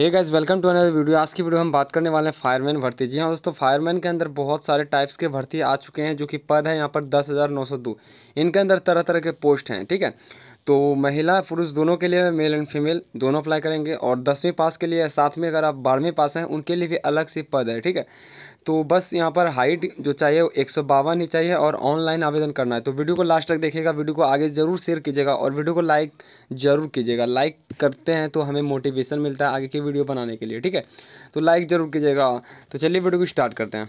hey guys welcome to another video आज की video हम बात करने वाले हैं फायरमैन भर्ती जी हाँ दोस्तों फायरमैन के अंदर बहुत सारे टाइप्स के भर्ती आ चुके हैं जो कि पद है यहाँ पर दस हज़ार नौ सौ दो इनके अंदर तरह तरह के पोस्ट हैं ठीक है तो महिला पुरुष दोनों के लिए मेल एंड फीमेल दोनों अप्लाई करेंगे और दसवीं पास के लिए साथ में अगर आप बारहवीं पास हैं उनके लिए भी अलग से पद है ठीक है तो बस यहाँ पर हाइट जो चाहिए वो एक ही चाहिए और ऑनलाइन आवेदन करना है तो वीडियो को लास्ट तक देखिएगा वीडियो को आगे ज़रूर शेयर कीजिएगा और वीडियो को लाइक ज़रूर कीजिएगा लाइक करते हैं तो हमें मोटिवेशन मिलता है आगे की वीडियो बनाने के लिए ठीक है तो लाइक ज़रूर कीजिएगा तो चलिए वीडियो को स्टार्ट करते हैं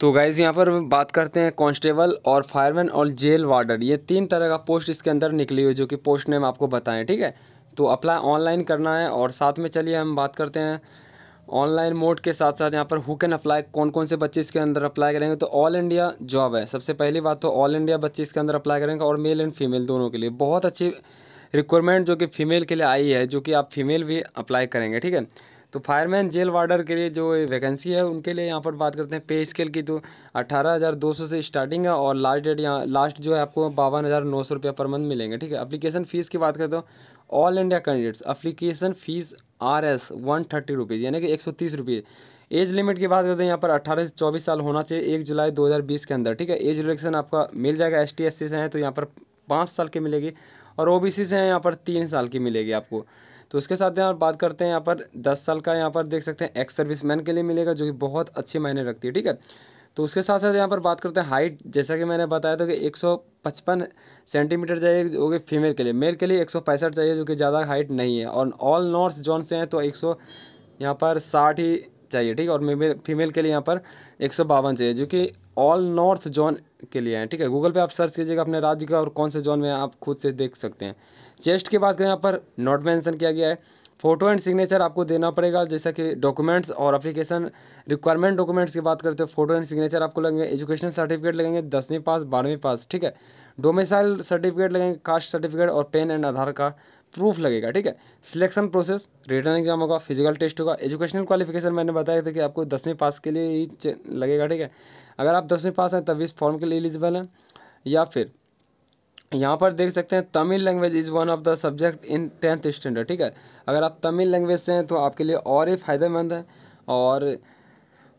तो गाइज़ यहाँ पर बात करते हैं कांस्टेबल और फायरमैन और जेल वार्डर ये तीन तरह का पोस्ट इसके अंदर निकली हुई जो कि पोस्ट नेम आपको बताएं ठीक है तो अप्लाई ऑनलाइन करना है और साथ में चलिए हम बात करते हैं ऑनलाइन मोड के साथ साथ यहाँ पर हु कैन अप्लाई कौन कौन से बच्चे इसके अंदर अप्लाई करेंगे तो ऑल इंडिया जॉब है सबसे पहली बात तो ऑल इंडिया बच्चे इसके अंदर अप्लाई करेंगे और मेल एंड फीमेल दोनों के लिए बहुत अच्छी रिक्वायरमेंट जो कि फ़ीमेल के लिए आई है जो कि आप फीमेल भी अप्लाई करेंगे ठीक है तो फायरमैन जेल वार्डर के लिए जो वैकेंसी है उनके लिए यहाँ पर बात करते हैं पे स्केल की तो अट्ठारह हज़ार दो सौ से स्टार्टिंग है और लास्ट डेट यहाँ लास्ट जो है आपको बावन हज़ार नौ सौ रुपया पर मंथ मिलेंगे ठीक है अप्लीकेशन फ़ीस की बात करते हो all India candidates application fees R S one thirty rupees यानी कि एक सौ तीस रुपये एज लिमिट की बात करते हैं यहाँ पर अट्ठारह से चौबीस साल होना चाहिए एक जुलाई दो हज़ार बीस के अंदर ठीक है एज रिलेक्शन आपका मिल जाएगा एस टी एस सी से हैं तो यहाँ पर पाँच साल की मिलेगी और ओ बी सी से हैं यहाँ पर तीन साल की मिलेगी आपको तो उसके साथ यहाँ बात करते हैं यहाँ पर दस साल का यहाँ पर देख सकते हैं एक्स सर्विस मैन के लिए मिलेगा जो कि बहुत अच्छे मायने रखती है ठीक है तो उसके साथ साथ यहाँ पर बात करते हैं हाइट जैसा कि मैंने बताया था कि एक सौ पचपन सेंटीमीटर चाहिए जो कि फीमेल के लिए मेल के लिए एक सौ पैंसठ चाहिए जो कि ज़्यादा हाइट नहीं है और ऑल नॉर्थ जोन से हैं तो एक सौ यहाँ पर साठ ही चाहिए ठीक है और फीमेल के लिए यहाँ पर एक सौ बावन चाहिए जो कि ऑल नॉर्थ जोन के लिए हैं ठीक है गूगल पे आप सर्च कीजिएगा अपने राज्य का और कौन से जोन में आप खुद से देख सकते हैं चेस्ट की बात करें यहाँ पर नॉट मैंसन किया गया है फोटो एंड सिग्नेचर आपको देना पड़ेगा जैसा कि डॉक्यूमेंट्स और एप्लीकेशन रिक्वायरमेंट डॉक्यूमेंट्स की बात करते हैं फोटो एंड सिग्नेचर आपको लगेंगे एजुकेशन सर्टिफिकेट लगेंगे दसवीं पास बारहवीं पास ठीक है डोमिसाइल सर्टिफिकेट लगेंगे कास्ट सर्टिफिकेट और PAN and Aadhaar card proof लगेगा ठीक है सिलेक्शन प्रोसेस रिटर्न एग्जाम होगा फिजिकल टेस्ट होगा एजुकेशनल क्वालिफिकेशन मैंने बताया था कि आपको दसवीं पास के लिए ही लगेगा ठीक है अगर आप आप दसवीं पास हैं तभी इस फॉर्म के लिए एलिजिबल हैं या फिर यहाँ पर देख सकते हैं Tamil language is one of the subject in tenth standard ठीक है अगर आप तमिल लैंग्वेज से हैं तो आपके लिए और ही फ़ायदेमंद है और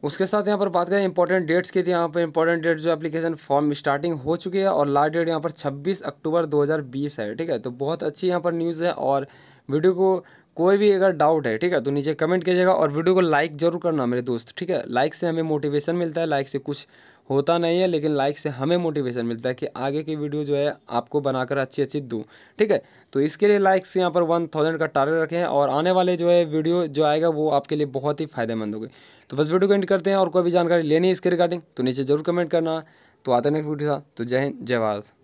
उसके साथ यहाँ पर बात करें इंपॉर्टेंट डेट्स की थी तो यहाँ पर इंपॉर्टेंट डेट जो एप्लीकेशन फॉर्म स्टार्टिंग हो चुकी है और लास्ट डेट यहाँ पर 26 अक्टूबर 2020 है ठीक है तो बहुत अच्छी यहाँ पर न्यूज़ है और वीडियो को कोई भी अगर डाउट है ठीक है तो नीचे कमेंट कीजिएगा और वीडियो को लाइक जरूर करना मेरे दोस्त ठीक है लाइक से हमें मोटिवेशन मिलता है लाइक से कुछ होता नहीं है लेकिन लाइक से हमें मोटिवेशन मिलता है कि आगे की वीडियो जो है आपको बनाकर अच्छी अच्छी दूँ ठीक है तो इसके लिए लाइक से यहाँ पर वन थाउजेंड का टारगेट रखें और आने वाले जो है वीडियो जो आएगा वो आपके लिए बहुत ही फायदेमंद होगी तो बस वीडियो को एंड करते हैं और कोई भी जानकारी लेनी है इसके रिगार्डिंग तो नीचे जरूर कमेंट करना तो आते नेक्स्ट वीडियो था तो जय हिंद जय भारत